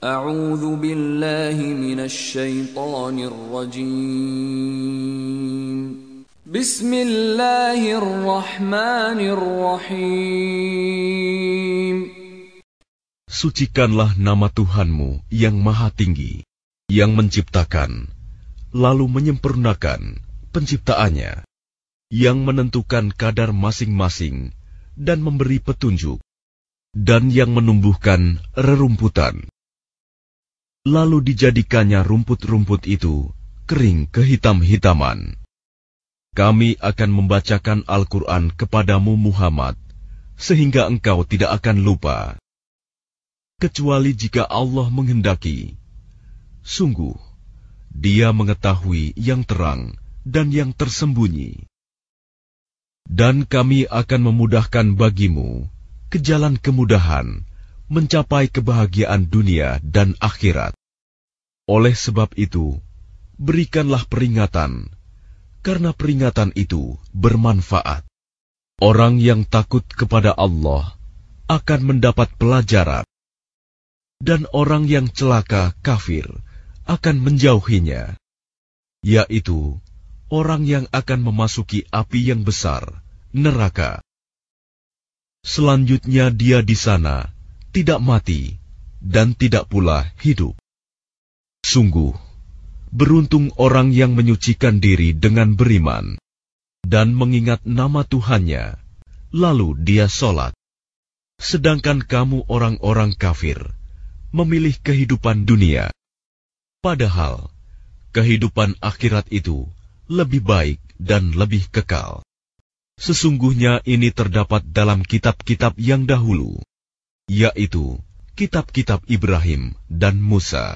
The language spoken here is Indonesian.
billahi rajim. Bismillahirrahmanirrahim. Sucikanlah nama Tuhanmu yang maha tinggi, yang menciptakan, lalu menyempurnakan penciptaannya, yang menentukan kadar masing-masing dan memberi petunjuk, dan yang menumbuhkan rerumputan lalu dijadikannya rumput-rumput itu kering kehitam-hitaman. Kami akan membacakan Al-Quran kepadamu Muhammad, sehingga engkau tidak akan lupa. Kecuali jika Allah menghendaki. Sungguh, dia mengetahui yang terang dan yang tersembunyi. Dan kami akan memudahkan bagimu ke jalan kemudahan mencapai kebahagiaan dunia dan akhirat. Oleh sebab itu, berikanlah peringatan, karena peringatan itu bermanfaat. Orang yang takut kepada Allah akan mendapat pelajaran, dan orang yang celaka kafir akan menjauhinya, yaitu orang yang akan memasuki api yang besar, neraka. Selanjutnya, dia di sana tidak mati dan tidak pula hidup. Sungguh, beruntung orang yang menyucikan diri dengan beriman dan mengingat nama Tuhannya, lalu dia sholat. Sedangkan kamu orang-orang kafir, memilih kehidupan dunia. Padahal, kehidupan akhirat itu lebih baik dan lebih kekal. Sesungguhnya ini terdapat dalam kitab-kitab yang dahulu, yaitu kitab-kitab Ibrahim dan Musa.